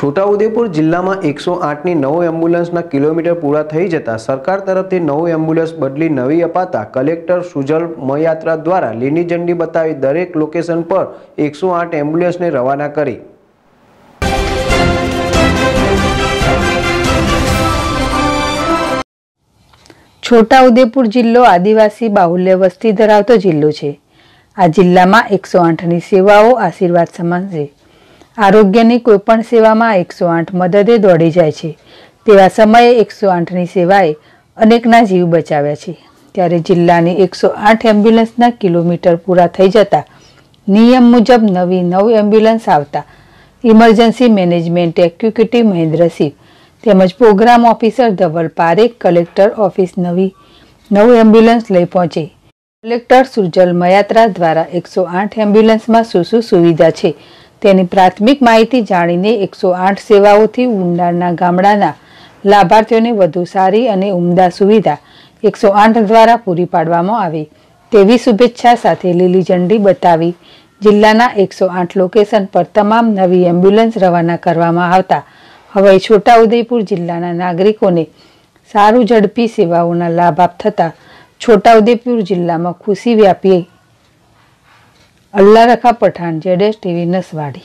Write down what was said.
છોટાઉદેપુર જિલ્લામાં એકસો આઠની નવ એમ્બ્યુલન્સના કિલોમીટર પૂરા થઈ જતા સરકાર તરફથી નવ એમ્બ્યુલન્સ બદલી નવી અપાતા કલેક્ટર સુજલ મયાત્રા દ્વારા લીલી ઝંડી બતાવી દરેક લોકેશન પર એકસો આઠ એમ્બ્યુલન્સને રવાના કરી છોટાઉદેપુર જિલ્લો આદિવાસી બાહુલ્ય વસ્તી ધરાવતો જિલ્લો છે આ જિલ્લામાં એકસો આઠની સેવાઓ આશીર્વાદ સમાન છે આરોગ્યની કોઈપણ સેવામાં એકસો આઠ મદદે દોડી જાય છે તેવા સમયે એકસો આઠની સેવાએ અનેકના જીવ બચાવ્યા છે ત્યારે જિલ્લાની એકસો આઠ એમ્બ્યુલન્સના કિલોમીટર પૂરા થઈ જતા નિયમ મુજબ નવી નવ એમ્બ્યુલન્સ આવતા ઇમરજન્સી મેનેજમેન્ટ એક્ઝિક્યુટિવ મહેન્દ્રસિંહ તેમજ program officer Dhaval Parekh collector office નવી નવ એમ્બ્યુલન્સ લઈ પહોંચી કલેક્ટર સુજલ મયાત્રા દ્વારા એકસો આઠ એમ્બ્યુલન્સમાં શું શું સુવિધા છે તેની પ્રાથમિક માહિતી જાણીને એકસો આઠ સેવાઓથી ઉંડાણના ગામડાના લાભાર્થીઓને વધુ સારી અને ઉમદા સુવિધા એકસો આઠ દ્વારા પૂરી પાડવામાં આવી તેવી શુભેચ્છા સાથે લીલી ઝંડી બતાવી જિલ્લાના એકસો આઠ લોકેશન પર તમામ નવી એમ્બ્યુલન્સ રવાના કરવામાં આવતા હવે છોટાઉદેપુર જિલ્લાના નાગરિકોને સારું ઝડપી સેવાઓના લાભ આપ થતાં છોટાઉદેપુર જિલ્લામાં ખુશી વ્યાપી अल्ला रखा पठान जेडस टी नसवाडी